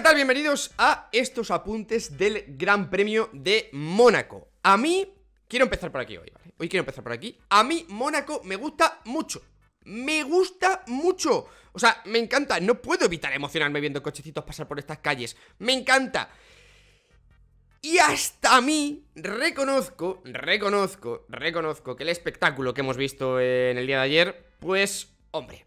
¿qué tal? Bienvenidos a estos apuntes del Gran Premio de Mónaco. A mí, quiero empezar por aquí hoy, ¿vale? Hoy quiero empezar por aquí. A mí, Mónaco me gusta mucho. Me gusta mucho. O sea, me encanta. No puedo evitar emocionarme viendo cochecitos pasar por estas calles. Me encanta. Y hasta a mí reconozco, reconozco, reconozco que el espectáculo que hemos visto en el día de ayer, pues, hombre,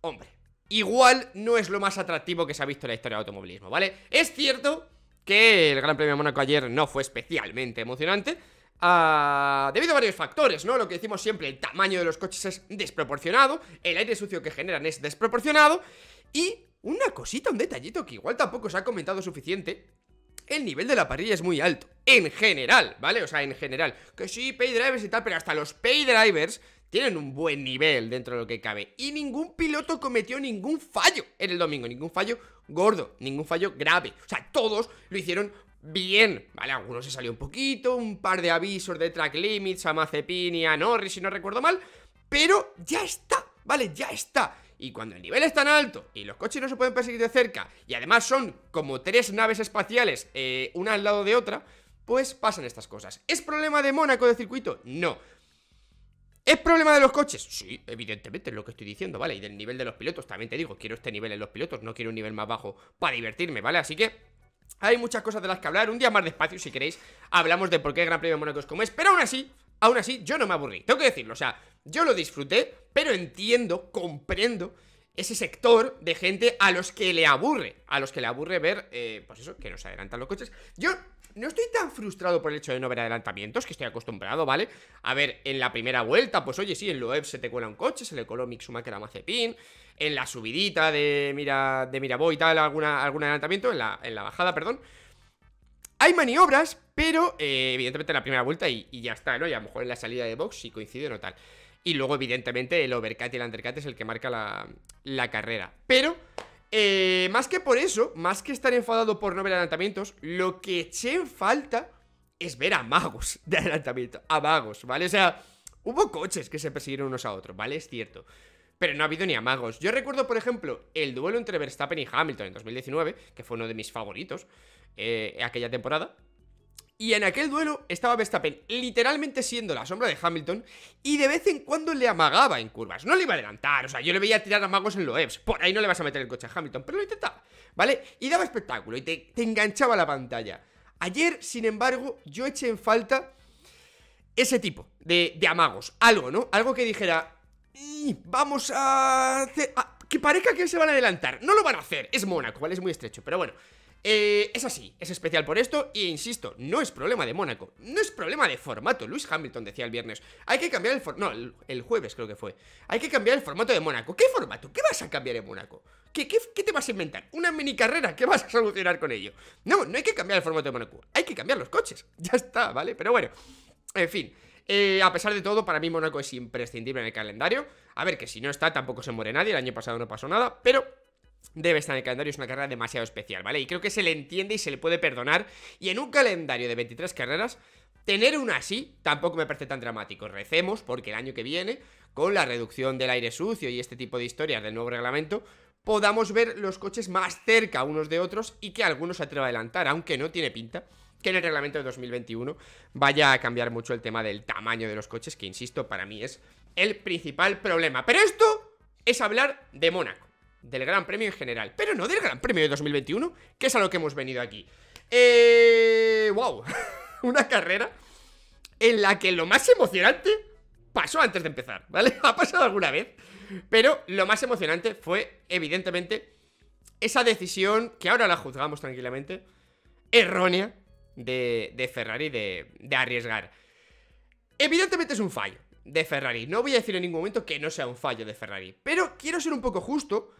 hombre, igual no es lo más atractivo que se ha visto en la historia del automovilismo, ¿vale? Es cierto que el Gran Premio de Mónaco ayer no fue especialmente emocionante, ah, debido a varios factores, ¿no? Lo que decimos siempre, el tamaño de los coches es desproporcionado, el aire sucio que generan es desproporcionado y una cosita, un detallito que igual tampoco se ha comentado suficiente el nivel de la parrilla es muy alto. En general, ¿vale? O sea, en general. Que sí, paydrivers y tal, pero hasta los paydrivers tienen un buen nivel dentro de lo que cabe. Y ningún piloto cometió ningún fallo en el domingo, ningún fallo gordo, ningún fallo grave. O sea, todos lo hicieron bien, ¿vale? Algunos se salió un poquito, un par de avisos de track limits a Mazepin y a Norris, si no recuerdo mal, pero ya está, ¿vale? Ya está. Y cuando el nivel es tan alto y los coches no se pueden perseguir de cerca, y además son como tres naves espaciales, eh, una al lado de otra, pues pasan estas cosas. ¿Es problema de Mónaco de circuito? No. ¿Es problema de los coches? Sí, evidentemente, es lo que estoy diciendo, ¿vale? Y del nivel de los pilotos, también te digo, quiero este nivel en los pilotos, no quiero un nivel más bajo para divertirme, ¿vale? Así que hay muchas cosas de las que hablar, un día más despacio, si queréis, hablamos de por qué el Gran Premio de Mónaco es como es, pero aún así, aún así, yo no me aburrí, tengo que decirlo, o sea, yo lo disfruté, pero entiendo, comprendo ese sector de gente a los que le aburre, a los que le aburre ver, eh, pues eso, que no se adelantan los coches. Yo no estoy tan frustrado por el hecho de no ver adelantamientos, que estoy acostumbrado, ¿vale? A ver, en la primera vuelta, pues oye, sí, en Loeb se te cuela un coche, se le coló Mixuma, que era Mazepin, en la subidita de, Mira, de Miraboy y tal, alguna, algún adelantamiento, en la, en la bajada, perdón. Hay maniobras, pero eh, evidentemente en la primera vuelta y, ya está, ¿no? Y a lo mejor en la salida de box si coincide o no tal. Y luego, evidentemente, el overcut y el undercut es el que marca la, carrera. Pero, eh, más que por eso, más que estar enfadado por no ver adelantamientos, lo que eché en falta es ver a magos de adelantamiento. A magos, ¿vale? O sea, hubo coches que se persiguieron unos a otros, ¿vale? Es cierto. Pero no ha habido ni amagos. Yo recuerdo, por ejemplo, el duelo entre Verstappen y Hamilton en 2019, que fue uno de mis favoritos eh, aquella temporada. Y en aquel duelo estaba Verstappen literalmente siendo la sombra de Hamilton y de vez en cuando le amagaba en curvas. No le iba a adelantar, o sea, yo le veía tirar amagos en EPS Por ahí no le vas a meter el coche a Hamilton, pero lo intentaba, ¿vale? Y daba espectáculo y te, enganchaba la pantalla. Ayer, sin embargo, yo eché en falta ese tipo de, amagos. Algo, ¿no? Algo que dijera, mm, vamos a, Que parezca que se van a adelantar. No lo van a hacer. Es Mónaco, ¿vale? Es muy estrecho, pero bueno. Eh, es así, es especial por esto e insisto, no es problema de Mónaco, no es problema de formato. Luis Hamilton decía el viernes, hay que cambiar el formato, no, el, jueves creo que fue, hay que cambiar el formato de Mónaco. ¿Qué formato? ¿Qué vas a cambiar en Mónaco? ¿Qué, te vas a inventar? ¿Una mini carrera? ¿Qué vas a solucionar con ello? No, no hay que cambiar el formato de Mónaco, hay que cambiar los coches, ya está, ¿vale? Pero bueno, en fin. Eh, a pesar de todo, para mí Mónaco es imprescindible en el calendario. A ver, que si no está, tampoco se muere nadie. El año pasado no pasó nada, pero debe estar en el calendario, es una carrera demasiado especial, ¿vale? Y creo que se le entiende y se le puede perdonar. Y en un calendario de 23 carreras, tener una así tampoco me parece tan dramático. Recemos porque el año que viene, con la reducción del aire sucio y este tipo de historias del nuevo reglamento, podamos ver los coches más cerca unos de otros y que algunos se atreva a adelantar, aunque no tiene pinta que en el reglamento de 2021 vaya a cambiar mucho el tema del tamaño de los coches, que insisto, para mí es el principal problema. Pero esto es hablar de Mónaco del Gran Premio en general, pero no del Gran Premio de 2021, que es a lo que hemos venido aquí. Eh, ¡Wow! Una carrera en la que lo más emocionante pasó antes de empezar, ¿vale? Ha pasado alguna vez, pero lo más emocionante fue, evidentemente, esa decisión que ahora la juzgamos tranquilamente, errónea, de, Ferrari de, de arriesgar. Evidentemente es un fallo de Ferrari. No voy a decir en ningún momento que no sea un fallo de Ferrari, pero quiero ser un poco justo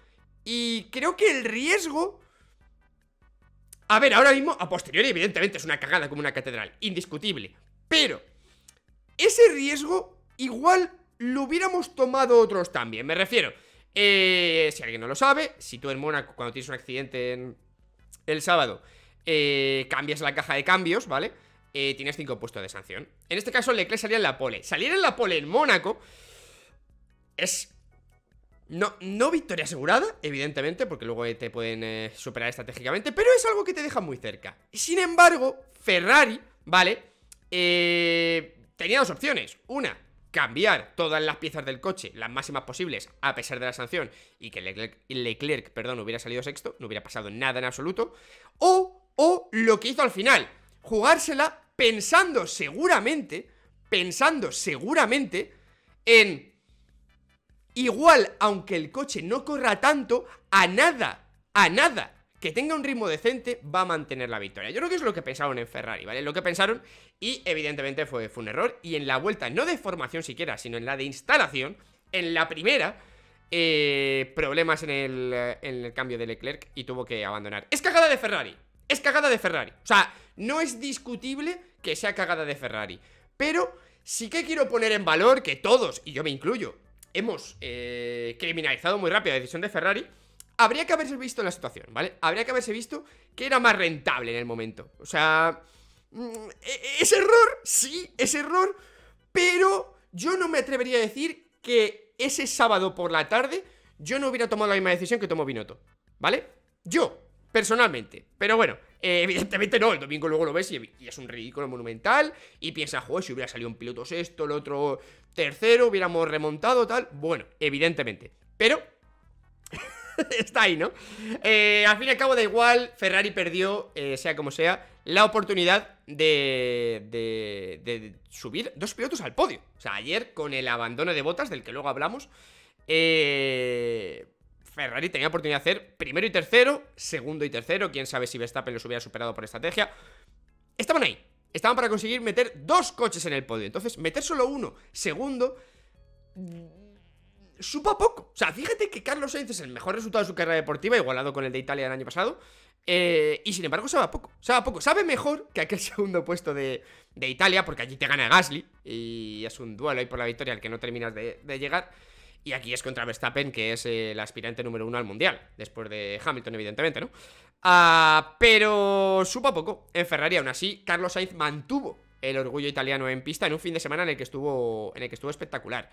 y creo que el riesgo... A ver, ahora mismo, a posteriori, evidentemente es una cagada como una catedral, indiscutible. Pero ese riesgo igual lo hubiéramos tomado otros también. Me refiero, eh, si alguien no lo sabe, si tú en Mónaco, cuando tienes un accidente el sábado, eh, cambias la caja de cambios, ¿vale? Eh, tienes cinco puestos de sanción. En este caso, Leclerc salía en la pole. Salir en la pole en Mónaco es no, no victoria asegurada, evidentemente, porque luego eh, te pueden eh, superar estratégicamente, pero es algo que te deja muy cerca. Sin embargo, Ferrari, ¿vale? Eh, tenía dos opciones. Una, cambiar todas las piezas del coche, las máximas posibles, a pesar de la sanción, y que Leclerc, Leclerc perdón, hubiera salido sexto, no hubiera pasado nada en absoluto. O, o lo que hizo al final, jugársela pensando seguramente, pensando seguramente en igual, aunque el coche no corra tanto, a nada, a nada que tenga un ritmo decente va a mantener la victoria. Yo creo que es lo que pensaron en Ferrari, ¿vale? Lo que pensaron y evidentemente fue, un error. Y en la vuelta, no de formación siquiera, sino en la de instalación, en la primera, eh, problemas en el, eh, en el cambio de Leclerc y tuvo que abandonar. Es cagada de Ferrari, es cagada de Ferrari. O sea, no es discutible que sea cagada de Ferrari. Pero sí que quiero poner en valor que todos, y yo me incluyo, hemos eh, criminalizado muy rápido la decisión de Ferrari, habría que haberse visto la situación, ¿vale? Habría que haberse visto que era más rentable en el momento. O sea, mm, e-, es error, sí, es error, pero yo no me atrevería a decir que ese sábado por la tarde yo no hubiera tomado la misma decisión que tomó Binotto, ¿vale? Yo, personalmente. Pero bueno, eh, evidentemente no, el domingo luego lo ves y, es un ridículo monumental y piensas, joder, si hubiera salido un piloto sexto, el otro tercero, hubiéramos remontado, tal. Bueno, evidentemente. Pero está ahí, ¿no? Eh, al fin y al cabo da igual, Ferrari perdió, eh, sea como sea, la oportunidad de, de, subir dos pilotos al podio. O sea, ayer con el abandono de botas, del que luego hablamos, eh, Ferrari tenía oportunidad de hacer primero y tercero, segundo y tercero, quién sabe si Verstappen los hubiera superado por estrategia. Estaban ahí, estaban para conseguir meter dos coches en el podio. Entonces, meter solo uno segundo mm, supa poco. O sea, fíjate que Carlos Sainz es el mejor resultado de su carrera deportiva, igualado con el de Italia el año pasado. Eh, y sin embargo, sabe a poco. Sabe a poco. Sabe mejor que aquel segundo puesto de, Italia, porque allí te gana Gasly. Y es un duelo ahí por la victoria al que no terminas de, de llegar. Y aquí es contra Verstappen, que es eh, el aspirante número uno al mundial, después de Hamilton, evidentemente, ¿no? Ah, pero supo poco en Ferrari, aún así, Carlos Sainz mantuvo el orgullo italiano en pista en un fin de semana en el que estuvo, en el que estuvo espectacular.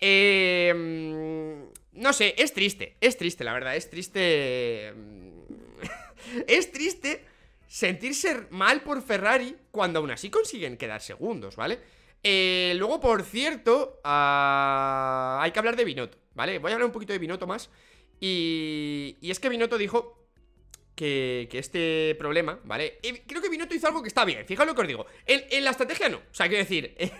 Em, no sé, es triste, es triste, la verdad, es triste. Em, es triste sentirse mal por Ferrari cuando aún así consiguen quedar segundos, ¿vale? Eh, luego, por cierto, ah, hay que hablar de Binotto, ¿vale? Voy a hablar un poquito de Binotto más. Y, es que Binotto dijo que, este problema, ¿vale? Y creo que Binotto hizo algo que está bien, fíjate lo que os digo. En, la estrategia no, o sea, quiero decir,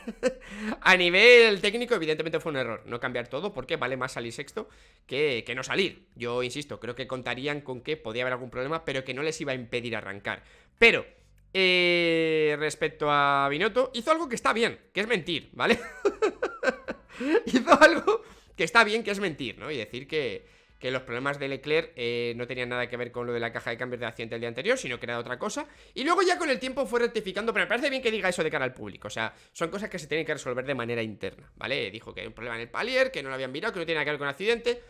a nivel técnico evidentemente fue un error no cambiar todo porque vale más salir sexto que no salir. Yo insisto, creo que contarían con que podía haber algún problema, pero que no les iba a impedir arrancar. Pero eh, respecto a Binotto, hizo algo que está bien, que es mentir, ¿vale? hizo algo que está bien, que es mentir, ¿no? Y decir que, los problemas de Leclerc eh, no tenían nada que ver con lo de la caja de cambios de accidente el día anterior, sino que era otra cosa. Y luego ya con el tiempo fue rectificando, pero me parece bien que diga eso de cara al público. O sea, son cosas que se tienen que resolver de manera interna, ¿vale? Dijo que hay un problema en el palier, que no lo habían mirado, que no tiene nada que ver con accidente.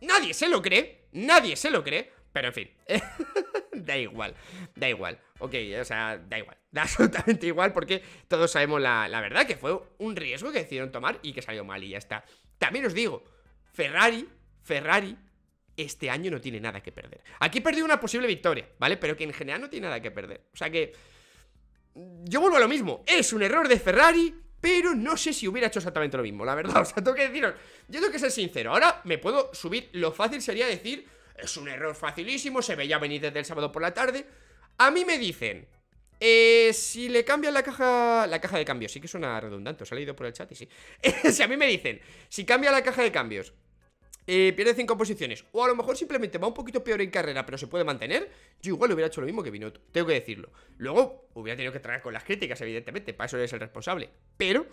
Nadie se lo cree, nadie se lo cree. Pero en fin, da igual, da igual. Ok, o sea, da igual, da absolutamente igual porque todos sabemos la, verdad que fue un riesgo que decidieron tomar y que salió mal y ya está. También os digo, Ferrari, Ferrari este año no tiene nada que perder. Aquí perdió una posible victoria, ¿vale? Pero que en general no tiene nada que perder. O sea que. Yo vuelvo a lo mismo. Es un error de Ferrari, pero no sé si hubiera hecho exactamente lo mismo, la verdad. O sea, tengo que deciros. Yo tengo que ser sincero. Ahora me puedo subir. Lo fácil sería decir. Es un error facilísimo, se veía venir desde el sábado por la tarde. A mí me dicen, eh, si le cambian la caja la caja de cambios, sí que suena redundante, os ha leído por el chat y sí. si a mí me dicen, si cambia la caja de cambios, eh, pierde cinco posiciones, o a lo mejor simplemente va un poquito peor en carrera, pero se puede mantener, yo igual hubiera hecho lo mismo que Binotto, tengo que decirlo. Luego, hubiera tenido que traer con las críticas, evidentemente, para eso eres el responsable, pero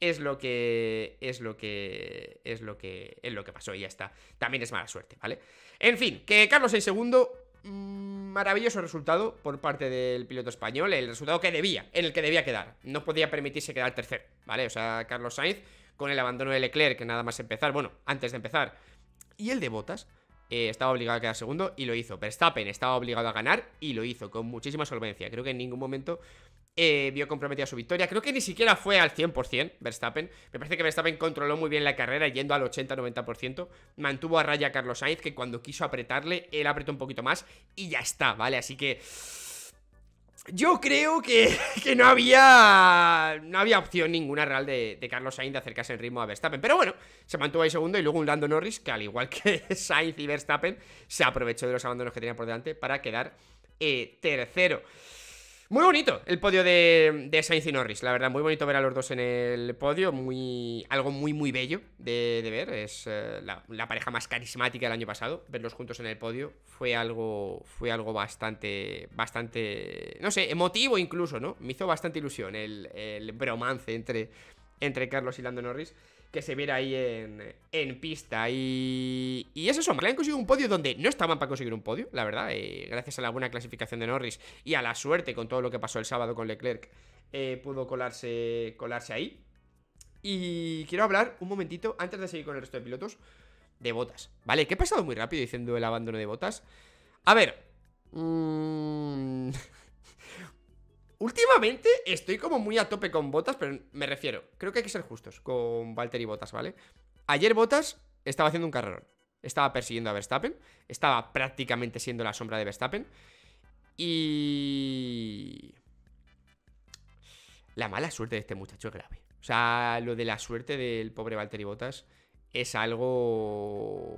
es lo que es lo que es lo que es lo que pasó y ya está. También es mala suerte, ¿vale? En fin, que Carlos Sainz segundo mm, maravilloso resultado por parte del piloto español, el resultado que debía, en el que debía quedar. No podía permitirse quedar tercero, ¿vale? O sea, Carlos Sainz con el abandono de Leclerc, que nada más empezar, bueno, antes de empezar, y el de Botas, eh, estaba obligado a quedar segundo y lo hizo. Verstappen estaba obligado a ganar y lo hizo con muchísima solvencia. Creo que en ningún momento eh, vio comprometida su victoria. Creo que ni siquiera fue al 100% Verstappen. Me parece que Verstappen controló muy bien la carrera yendo al 80-90%. Mantuvo a raya a Carlos Sainz, que cuando quiso apretarle, él apretó un poquito más y ya está, ¿vale? Así que... Yo creo que, no había no había opción ninguna real de, Carlos Sainz de acercarse el ritmo a Verstappen. Pero bueno, se mantuvo ahí segundo y luego un Lando Norris que al igual que Sainz y Verstappen se aprovechó de los abandonos que tenía por delante para quedar eh, tercero. Muy bonito el podio de, de Sainz y Norris, la verdad, muy bonito ver a los dos en el podio, muy, algo muy, muy bello de, ver, es eh, la, pareja más carismática del año pasado, verlos juntos en el podio fue algo, fue algo bastante, bastante, no sé, emotivo incluso, ¿no? Me hizo bastante ilusión el, bromance entre, entre Carlos y Lando Norris que se viera ahí en, en pista. Y, y es eso, han conseguido un podio donde no estaban para conseguir un podio, la verdad, eh, gracias a la buena clasificación de Norris y a la suerte con todo lo que pasó el sábado con Leclerc, eh, pudo colarse, colarse ahí. Y quiero hablar un momentito, antes de seguir con el resto de pilotos, de botas, ¿vale? Que he pasado muy rápido diciendo el abandono de botas. A ver... Mmm... Últimamente estoy como muy a tope con Botas, pero me refiero, creo que hay que ser justos con Valtteri Botas, ¿vale? Ayer Botas estaba haciendo un carrerón, estaba persiguiendo a Verstappen, estaba prácticamente siendo la sombra de Verstappen y... La mala suerte de este muchacho es grave. O sea, lo de la suerte del pobre Valtteri Botas es algo...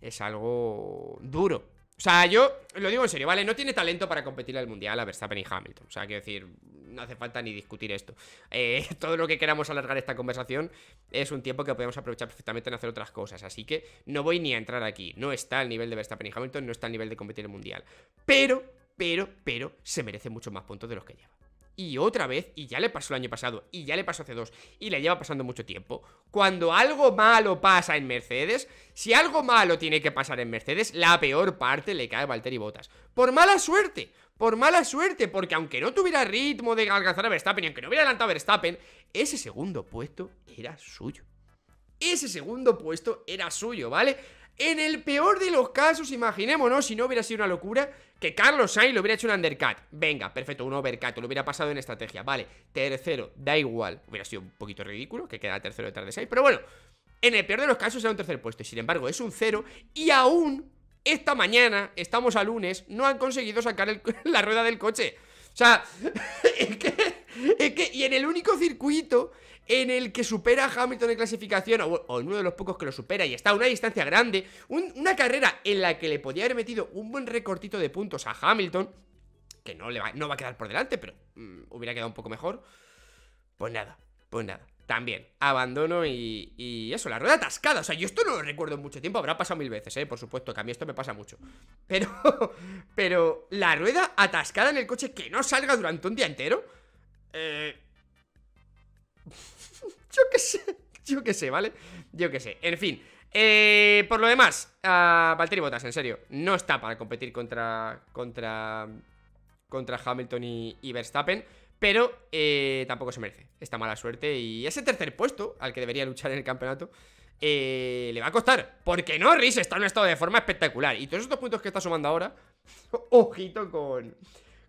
Es algo duro, o sea, yo lo digo en serio, ¿vale? No tiene talento para competir al Mundial a Verstappen y Hamilton. O sea, quiero decir, no hace falta ni discutir esto. Eh, todo lo que queramos alargar esta conversación es un tiempo que podemos aprovechar perfectamente en hacer otras cosas. Así que no voy ni a entrar aquí. No está al nivel de Verstappen y Hamilton, no está al nivel de competir el Mundial. Pero, pero, pero, se merece muchos más puntos de los que lleva y otra vez, y ya le pasó el año pasado, y ya le pasó hace dos, y le lleva pasando mucho tiempo. Cuando algo malo pasa en Mercedes, si algo malo tiene que pasar en Mercedes, la peor parte le cae a Valtteri Bottas. Por mala suerte, por mala suerte, porque aunque no tuviera ritmo de alcanzar a Verstappen, y aunque no hubiera adelantado a Verstappen, ese segundo puesto era suyo. Ese segundo puesto era suyo, ¿vale? En el peor de los casos, imaginémonos, si no hubiera sido una locura, que Carlos Sainz lo hubiera hecho un undercut. Venga, perfecto, un overcut, lo hubiera pasado en estrategia. Vale, tercero, da igual. Hubiera sido un poquito ridículo que queda tercero de tarde Sainz, pero bueno, en el peor de los casos era un tercer puesto. sin embargo, es un cero y aún esta mañana, estamos a lunes, no han conseguido sacar la rueda del coche. O sea, es que, es que, y en el único circuito en el que supera a Hamilton en clasificación, o, en uno de los pocos que lo supera y está a una distancia grande, una carrera en la que le podía haber metido un buen recortito de puntos a Hamilton, que no, le va, no va a quedar por delante, pero mm, hubiera quedado un poco mejor, pues nada, pues nada. También, abandono y, y, eso, la rueda atascada. O sea, yo esto no lo recuerdo en mucho tiempo, habrá pasado mil veces, ¿eh? Por supuesto, que a mí esto me pasa mucho. Pero, pero la rueda atascada en el coche que no salga durante un día entero. Eh, yo qué sé, yo qué sé, ¿vale? Yo qué sé, en fin. Eh, por lo demás, uh, Valtteri Bottas, en serio, no está para competir contra, contra, contra Hamilton y, Verstappen, pero eh, tampoco se merece esta mala suerte y ese tercer puesto al que debería luchar en el campeonato eh, le va a costar, porque Norris está en un estado de forma espectacular y todos estos puntos que está sumando ahora, ojito con,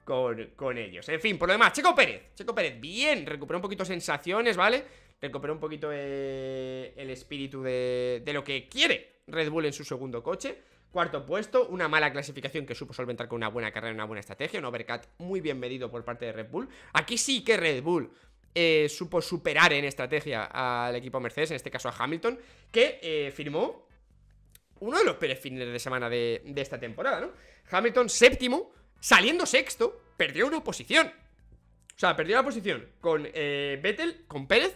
con, con ellos. En fin, por lo demás, Checo Pérez, Checo Pérez, bien, recuperó un poquito sensaciones, ¿vale? recuperó un poquito eh, el espíritu de, lo que quiere Red Bull en su segundo coche. Cuarto puesto, una mala clasificación que supo solventar con una buena carrera, una buena estrategia, un overcut muy bien medido por parte de Red Bull. Aquí sí que Red Bull eh, supo superar en estrategia al equipo Mercedes, en este caso a Hamilton, que eh, firmó uno de los peores de semana de, esta temporada, ¿no? Hamilton séptimo, saliendo sexto, perdió una posición. O sea, perdió la posición con eh, Vettel, con Pérez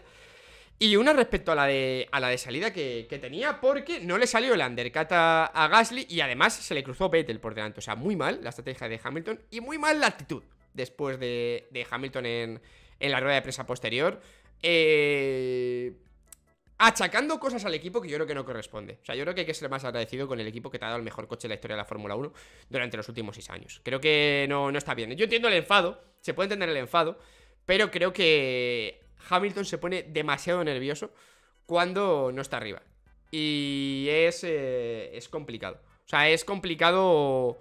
y una respecto a la de, a la de salida que, tenía, porque no le salió el undercut a, Gasly y además se le cruzó Vettel por delante. O sea, muy mal la estrategia de Hamilton y muy mal la actitud después de, Hamilton en, la rueda de prensa posterior. Eh, achacando cosas al equipo que yo creo que no corresponde. O sea, yo creo que hay que ser más agradecido con el equipo que te ha dado el mejor coche de la historia de la Fórmula 1 durante los últimos 6 años. Creo que no, no está bien. Yo entiendo el enfado, se puede entender el enfado, pero creo que Hamilton se pone demasiado nervioso cuando no está arriba. Y es, eh, complicado. O sea, es complicado...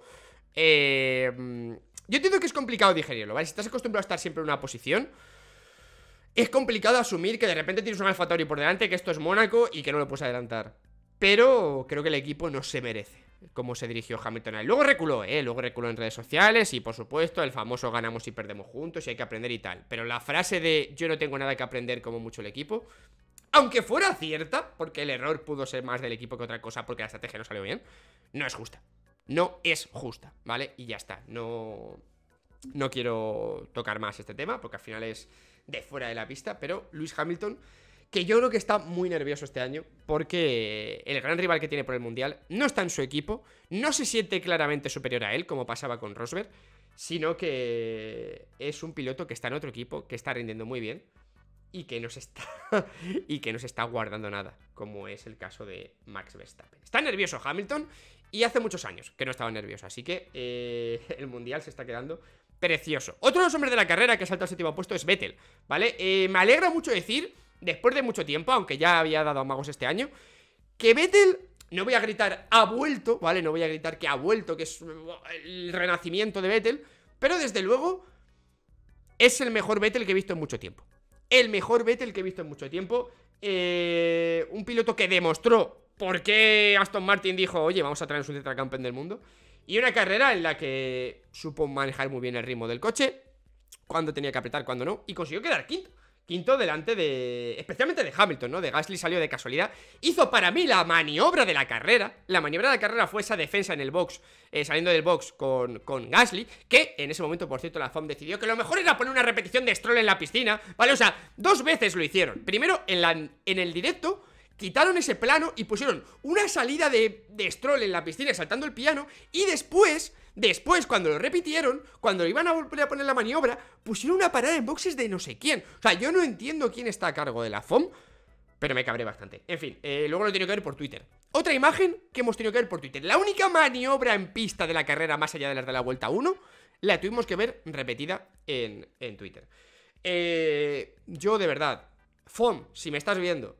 Eh, mm, yo entiendo que es complicado digerirlo, ¿vale? Si estás acostumbrado a estar siempre en una posición, es complicado asumir que de repente tienes un Tauri por delante, que esto es Mónaco y que no lo puedes adelantar. Pero creo que el equipo no se merece cómo se dirigió Hamilton a él. Luego reculó, ¿eh? Luego reculó en redes sociales y, por supuesto, el famoso ganamos y perdemos juntos y hay que aprender y tal. Pero la frase de yo no tengo nada que aprender como mucho el equipo, aunque fuera cierta, porque el error pudo ser más del equipo que otra cosa porque la estrategia no salió bien, no es justa. No es justa, ¿vale? Y ya está. No, no quiero tocar más este tema porque al final es de fuera de la pista, pero Luis Hamilton que yo creo que está muy nervioso este año porque el gran rival que tiene por el Mundial no está en su equipo, no se siente claramente superior a él como pasaba con Rosberg, sino que es un piloto que está en otro equipo, que está rindiendo muy bien y que no se está, y que no se está guardando nada, como es el caso de Max Verstappen. Está nervioso Hamilton y hace muchos años que no estaba nervioso, así que eh, el Mundial se está quedando precioso. Otro de los hombres de la carrera que ha salta al séptimo puesto es Vettel, ¿vale? Eh, me alegra mucho decir después de mucho tiempo, aunque ya había dado a magos este año, que Vettel, no voy a gritar ha vuelto, ¿vale? No voy a gritar que ha vuelto, que es el renacimiento de Vettel, pero desde luego es el mejor Vettel que he visto en mucho tiempo. El mejor Vettel que he visto en mucho tiempo. Eh, un piloto que demostró por qué Aston Martin dijo, oye, vamos a traer un tetracampeón del mundo. Y una carrera en la que supo manejar muy bien el ritmo del coche, cuando tenía que apretar, cuando no, y consiguió quedar quinto. Quinto delante de... especialmente de Hamilton, ¿no? De Gasly salió de casualidad. Hizo para mí la maniobra de la carrera. La maniobra de la carrera fue esa defensa en el box, eh, saliendo del box con, con Gasly, que en ese momento, por cierto, la FOM decidió que lo mejor era poner una repetición de Stroll en la piscina, ¿vale? O sea, dos veces lo hicieron. Primero en, la, en el directo quitaron ese plano y pusieron una salida de, de Stroll en la piscina saltando el piano y después, después cuando lo repitieron, cuando iban a volver a poner la maniobra, pusieron una parada en boxes de no sé quién. O sea, yo no entiendo quién está a cargo de la FOM, pero me cabré bastante. En fin, eh, luego lo he tenido que ver por Twitter. Otra imagen que hemos tenido que ver por Twitter. La única maniobra en pista de la carrera más allá de las de la vuelta 1, la tuvimos que ver repetida en, en Twitter. Eh, yo de verdad, FOM, si me estás viendo,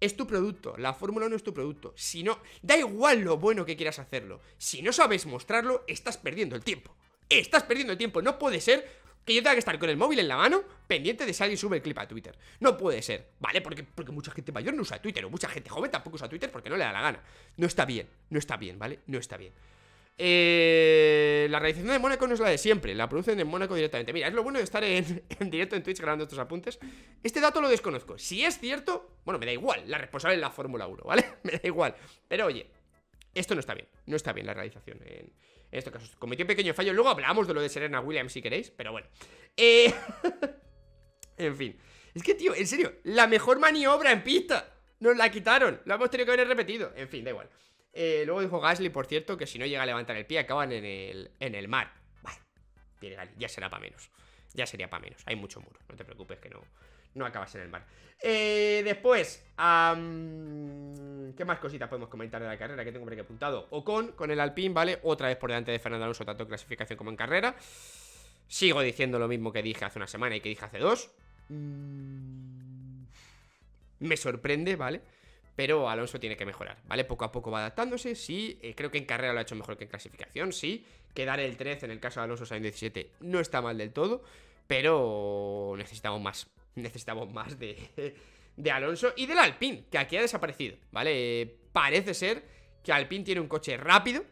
es tu producto, la Fórmula no es tu producto. Si no, da igual lo bueno que quieras hacerlo. Si no sabes mostrarlo, estás perdiendo el tiempo. Estás perdiendo el tiempo. No puede ser que yo tenga que estar con el móvil en la mano pendiente de si alguien sube el clip a Twitter. No puede ser, ¿vale? Porque, porque mucha gente mayor no usa Twitter o mucha gente joven tampoco usa Twitter porque no le da la gana. No está bien, no está bien, ¿vale? No está bien. Eh, la realización de Mónaco no es la de siempre, la producen en Mónaco directamente. Mira, es lo bueno de estar en, directo en Twitch grabando estos apuntes. Este dato lo desconozco. Si es cierto, bueno, me da igual, la responsable es la Fórmula 1, ¿vale? Me da igual. Pero oye, esto no está bien, no está bien la realización en, este estos casos. Cometió un pequeño fallo, luego hablamos de lo de Serena Williams si queréis, pero bueno. Eh, en fin. Es que, tío, en serio, la mejor maniobra en pista. Nos la quitaron, lo hemos tenido que haber repetido. En fin, da igual. Eh, luego dijo Gasly, por cierto, que si no llega a levantar el pie acaban en el, en el mar. Vale, ya será para menos. Ya sería para menos. Hay mucho muro, no te preocupes que no, no acabas en el mar. Eh, después, ¿qué más cositas podemos comentar de la carrera que tengo por aquí apuntado? Ocon con el Alpine, ¿vale? Otra vez por delante de Fernando Alonso, tanto en clasificación como en carrera. Sigo diciendo lo mismo que dije hace una semana y que dije hace dos. Mm, me sorprende, ¿vale? pero Alonso tiene que mejorar, ¿vale? Poco a poco va adaptándose, sí, eh, creo que en carrera lo ha hecho mejor que en clasificación, sí, quedar el 13 en el caso de Alonso Sainz 17 no está mal del todo, pero necesitamos más, necesitamos más de, Alonso y del Alpine, que aquí ha desaparecido, ¿vale? Parece ser que Alpine tiene un coche rápido,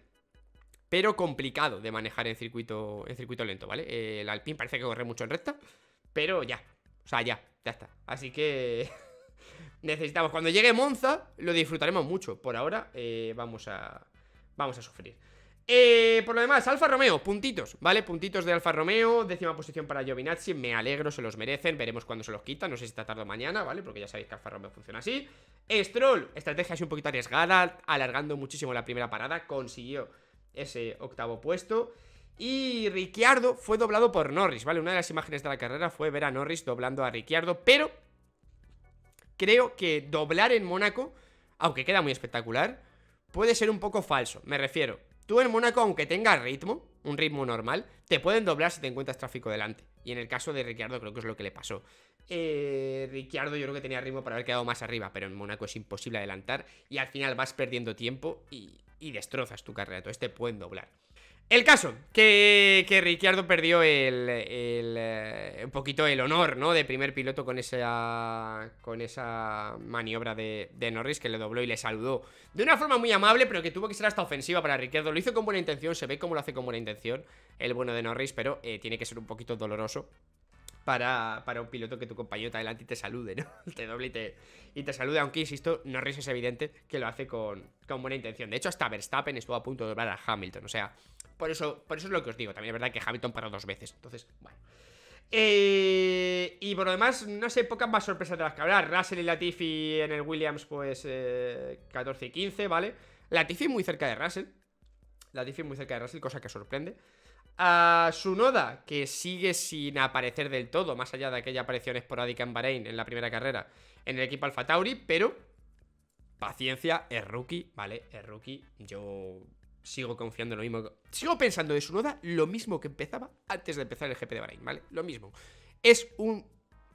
pero complicado de manejar en circuito, en circuito lento, ¿vale? El Alpine parece que corre mucho en recta, pero ya, o sea, ya, ya está. Así que... necesitamos. Cuando llegue Monza, lo disfrutaremos mucho. Por ahora, eh, vamos a. Vamos a sufrir. Eh, por lo demás, Alfa Romeo, puntitos, ¿vale? Puntitos de Alfa Romeo, décima posición para Giovinazzi, me alegro, se los merecen, veremos cuando se los quitan, no sé si está tarde mañana, ¿vale? Porque ya sabéis que Alfa Romeo funciona así. Stroll, estrategia así un poquito arriesgada, alargando muchísimo la primera parada, consiguió ese octavo puesto. Y Ricciardo fue doblado por Norris, ¿vale? Una de las imágenes de la carrera fue ver a Norris doblando a Ricciardo, pero creo que doblar en Mónaco, aunque queda muy espectacular, puede ser un poco falso. Me refiero, tú en Mónaco, aunque tengas ritmo, un ritmo normal, te pueden doblar si te encuentras tráfico delante. Y en el caso de Ricciardo creo que es lo que le pasó. Eh, Ricciardo yo creo que tenía ritmo para haber quedado más arriba, pero en Mónaco es imposible adelantar y al final vas perdiendo tiempo y, y destrozas tu carrera. Entonces te pueden doblar. El caso, que, que Ricciardo perdió el, el, eh, un poquito el honor, ¿no? De primer piloto con esa, con esa maniobra de, Norris que le dobló y le saludó. De una forma muy amable, pero que tuvo que ser hasta ofensiva para Ricciardo. Lo hizo con buena intención, se ve cómo lo hace con buena intención el bueno de Norris, pero eh, tiene que ser un poquito doloroso para, para, un piloto que tu compañero te adelante y te salude, ¿no? Te doble y te, y te salude, aunque insisto, Norris es evidente que lo hace con, con buena intención. De hecho, hasta Verstappen estuvo a punto de doblar a Hamilton, o sea, por eso, por eso es lo que os digo. También es verdad que Hamilton paró dos veces. Entonces, bueno. Eh, y por lo demás, no sé, pocas más sorpresas de las que habrá Russell y Latifi en el Williams, pues 14 eh, y 15, ¿vale? Latifi muy cerca de Russell. Latifi muy cerca de Russell, cosa que sorprende. A Sunoda, que sigue sin aparecer del todo, más allá de aquella aparición esporádica en Bahrein en la primera carrera en el equipo Alfa Tauri, pero paciencia, es rookie, ¿vale? Es rookie. Yo sigo confiando en lo mismo. Sigo pensando de su noda, lo mismo que empezaba antes de empezar el GP de Bahrein, ¿vale? Lo mismo. Es un,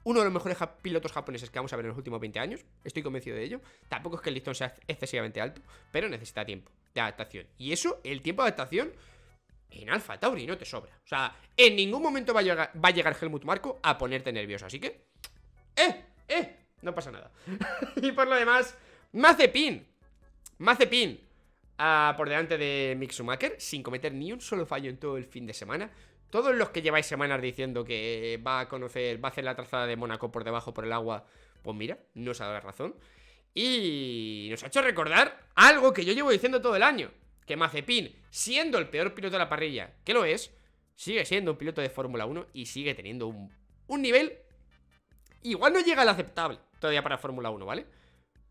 uno de los mejores pilotos japoneses que vamos a ver en los últimos 20 años. Estoy convencido de ello. Tampoco es que el listón sea excesivamente alto, pero necesita tiempo de adaptación. Y eso, el tiempo de adaptación en Alfa Tauri no te sobra. O sea, en ningún momento va a llegar, va a llegar Helmut Marco a ponerte nervioso. Así que, ¡eh! ¡eh! No pasa nada. y por lo demás, Mazepin. Mazepin por delante de Mick Schumacher sin cometer ni un solo fallo en todo el fin de semana. Todos los que lleváis semanas diciendo que va a conocer, va a hacer la trazada de Mónaco por debajo por el agua, pues mira, no os ha dado la razón. Y nos ha hecho recordar algo que yo llevo diciendo todo el año, que Mazepin, siendo el peor piloto de la parrilla, que lo es, sigue siendo un piloto de Fórmula 1 y sigue teniendo un, un nivel igual no llega al aceptable todavía para Fórmula 1, ¿vale?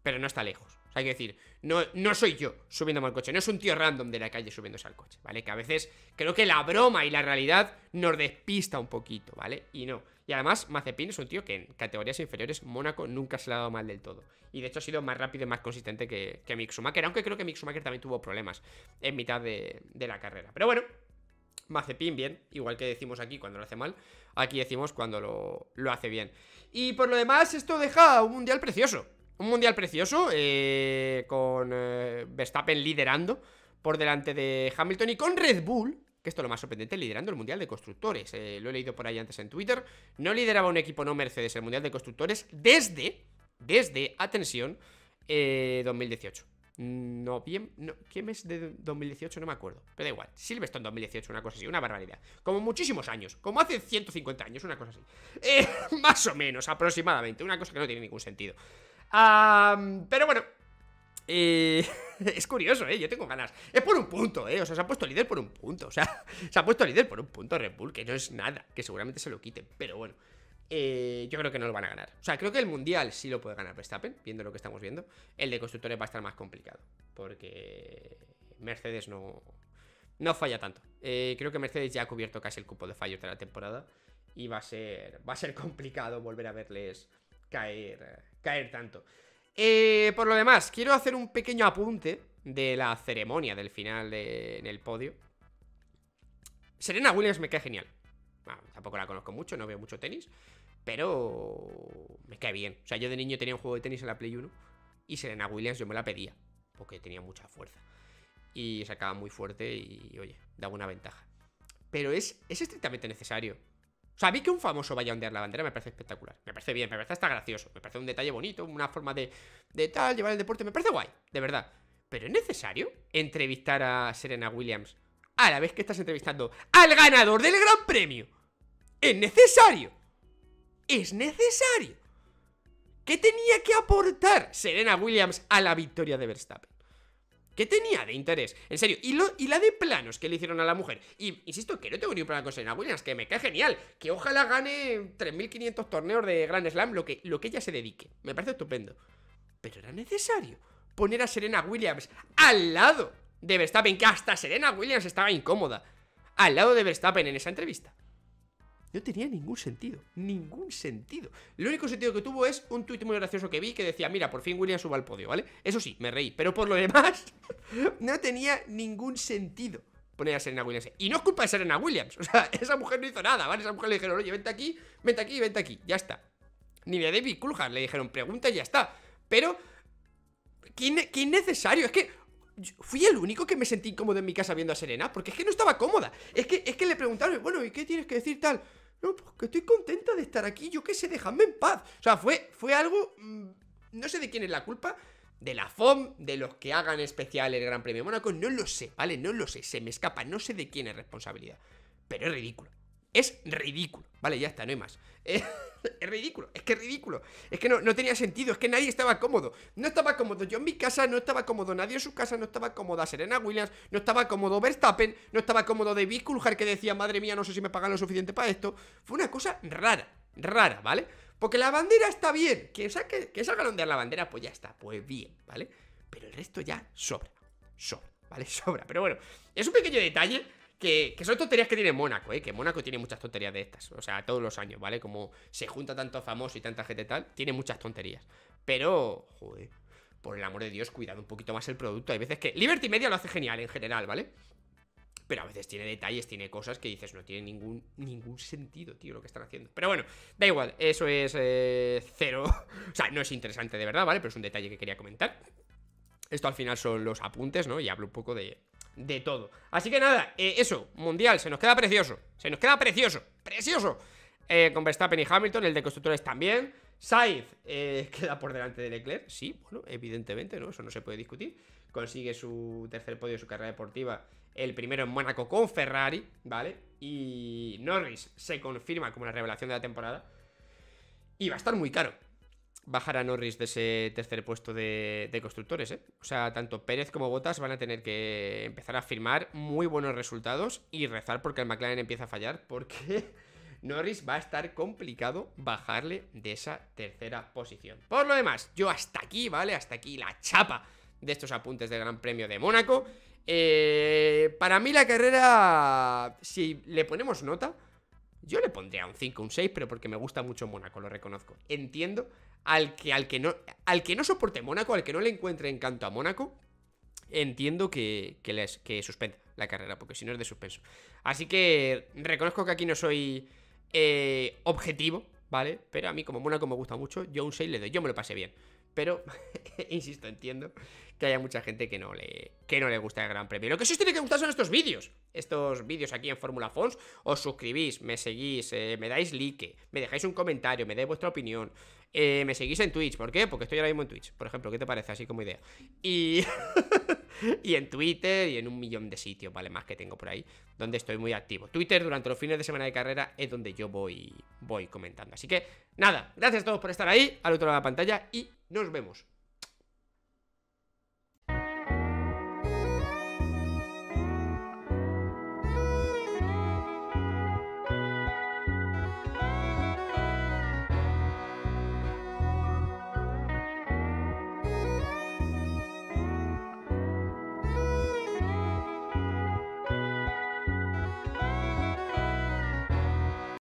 Pero no está lejos hay que decir, no, no soy yo subiéndome al coche, no es un tío random de la calle subiéndose al coche, ¿vale? Que a veces creo que la broma y la realidad nos despista un poquito, ¿vale? Y no. Y además, Mazepin es un tío que en categorías inferiores Mónaco nunca se le ha dado mal del todo. Y de hecho ha sido más rápido y más consistente que, que Mick aunque creo que Mick Schumacher también tuvo problemas en mitad de, la carrera. Pero bueno, Mazepin bien, igual que decimos aquí cuando lo hace mal, aquí decimos cuando lo, lo hace bien. Y por lo demás, esto deja un mundial precioso. Un mundial precioso, eh, con eh, Verstappen liderando por delante de Hamilton y con Red Bull, que esto lo más sorprendente, liderando el Mundial de Constructores. Eh, lo he leído por ahí antes en Twitter. No lideraba un equipo no Mercedes el Mundial de Constructores desde, desde, atención, 2018. Eh, no, bien, ¿qué mes de 2018? No me acuerdo. Pero da igual. Silverstone 2018, una cosa así, una barbaridad. Como muchísimos años, como hace 150 años, una cosa así. más o menos, aproximadamente. Una cosa que no tiene ningún sentido pero bueno, eh, es curioso, ¿eh? Yo tengo ganas. Es por un punto, ¿eh? O sea, se ha puesto líder por un punto. O sea, se ha puesto líder por un punto Red Bull, que no es nada, que seguramente se lo quiten. Pero bueno, eh, yo creo que no lo van a ganar. O sea, creo que el Mundial sí lo puede ganar Verstappen, viendo lo que estamos viendo. El de constructores va a estar más complicado, porque Mercedes no, no falla tanto. Eh, creo que Mercedes ya ha cubierto casi el cupo de fallos de la temporada y va a ser, va a ser complicado volver a verles caer, caer tanto. Eh, por lo demás, quiero hacer un pequeño apunte de la ceremonia del final en el podio. Serena Williams me cae genial. Ah, tampoco la conozco mucho, no veo mucho tenis, pero me cae bien. O sea, yo de niño tenía un juego de tenis en la Play 1 y Serena Williams yo me la pedía, porque tenía mucha fuerza. Y sacaba muy fuerte y, oye, da una ventaja. Pero es, es estrictamente necesario o que un famoso vaya a ondear la bandera me parece espectacular. Me parece bien, me parece hasta gracioso. Me parece un detalle bonito, una forma de, de tal, llevar el deporte. Me parece guay, de verdad. Pero ¿es necesario entrevistar a Serena Williams a la vez que estás entrevistando al ganador del Gran Premio? ¿Es necesario? ¿Es necesario? ¿Qué tenía que aportar Serena Williams a la victoria de Verstappen? ¿Qué tenía de interés? En serio, y, la de planos que le hicieron a la mujer. Y insisto, que no tengo un problema con Serena Williams, que me cae genial. Que ojalá gane 3.500 torneos de Grand Slam, lo que, lo que ella se dedique. Me parece estupendo. Pero era necesario poner a Serena Williams al lado de Verstappen, que hasta Serena Williams estaba incómoda. Al lado de Verstappen en esa entrevista. No tenía ningún sentido, ningún sentido. Lo único sentido que tuvo es un tuit muy gracioso que vi que decía, mira, por fin Williams suba al podio, ¿vale? Eso sí, me reí, pero por lo demás, no tenía ningún sentido poner a Serena Williams. Y no es culpa de Serena Williams, o sea, esa mujer no hizo nada, ¿vale? Esa mujer le dijeron, oye, vente aquí, vente aquí, vente aquí, ya está. Ni de David Coulthard le dijeron, pregunta y ya está. Pero, qué innecesario, es que, fui el único que me sentí incómodo en mi casa viendo a Serena, porque es que no estaba cómoda. Es que, es que le preguntaron, bueno, ¿y qué tienes que decir tal? No, porque pues, estoy contenta de estar aquí, yo qué sé, déjame en paz. O sea, fue, fue algo... Mm, no sé de quién es la culpa, de la FOM, de los que hagan especial el Gran Premio Mónaco, no lo sé, ¿vale? No lo sé, se me escapa, no sé de quién es responsabilidad, pero es ridículo. Es ridículo. Vale, ya está, no hay más. Es, ridículo, es que es ridículo. Es que no, tenía sentido, es que nadie estaba cómodo. No estaba cómodo yo en mi casa, no estaba cómodo nadie en su casa, no estaba cómoda Serena Williams, no estaba cómodo Verstappen, no estaba cómodo David Kulhar que decía, madre mía, no sé si me pagan lo suficiente para esto. Fue una cosa rara, rara, ¿vale? Porque la bandera está bien, que, saque, que salga donde la bandera, pues ya está, pues bien, ¿vale? Pero el resto ya sobra, sobra, ¿vale? Sobra. Pero bueno, es un pequeño detalle que, son tonterías que tiene Mónaco, ¿eh? Que Mónaco tiene muchas tonterías de estas. O sea, todos los años, ¿vale? Como se junta tanto famoso y tanta gente tal, tiene muchas tonterías. Pero, joder, por el amor de Dios, cuidado un poquito más el producto. Hay veces que. Liberty Media lo hace genial en general, ¿vale? Pero a veces tiene detalles, tiene cosas que dices, no tiene ningún, ningún sentido, tío, lo que están haciendo. Pero bueno, da igual, eso es eh, cero. o sea, no es interesante de verdad, ¿vale? Pero es un detalle que quería comentar. Esto al final son los apuntes, ¿no? Y hablo un poco de, de todo. Así que nada, eh, eso, mundial, se nos queda precioso. Se nos queda precioso, precioso. Eh, con Verstappen y Hamilton, el de constructores también. Saiz, eh, queda por delante de Leclerc. Sí, bueno, evidentemente, ¿no? Eso no se puede discutir. Consigue su tercer podio de su carrera deportiva. El primero en Mónaco con Ferrari, ¿vale? Y Norris se confirma como la revelación de la temporada. Y va a estar muy caro bajar a Norris de ese tercer puesto de, constructores. ¿eh? O sea, tanto Pérez como Botas van a tener que empezar a firmar muy buenos resultados y rezar porque el McLaren empieza a fallar, porque Norris va a estar complicado bajarle de esa tercera posición. Por lo demás, yo hasta aquí, ¿vale? Hasta aquí la chapa de estos apuntes del Gran Premio de Mónaco. Eh, para mí la carrera, si le ponemos nota yo le pondría un 5, un 6, pero porque me gusta mucho Mónaco, lo reconozco. Entiendo al que, al que, no, al que no soporte Mónaco, al que no le encuentre encanto a Mónaco, entiendo que, que, que suspenda la carrera, porque si no es de suspenso. Así que reconozco que aquí no soy eh, objetivo, ¿vale? Pero a mí como Mónaco me gusta mucho, yo un 6 le doy, yo me lo pasé bien pero insisto, entiendo que haya mucha gente que no le, que no le gusta el Gran Premio. Lo que sí os tiene que gustar son estos vídeos, estos vídeos aquí en Fórmula Fons. Os suscribís, me seguís, eh, me dais like, me dejáis un comentario, me dais vuestra opinión, eh, me seguís en Twitch. ¿Por qué? Porque estoy ahora mismo en Twitch, por ejemplo. ¿Qué te parece? Así como idea. Y, y en Twitter y en un millón de sitios, ¿vale? Más que tengo por ahí, donde estoy muy activo. Twitter durante los fines de semana de carrera es donde yo voy, voy comentando. Así que, nada, gracias a todos por estar ahí, al otro lado de la pantalla y nos vemos.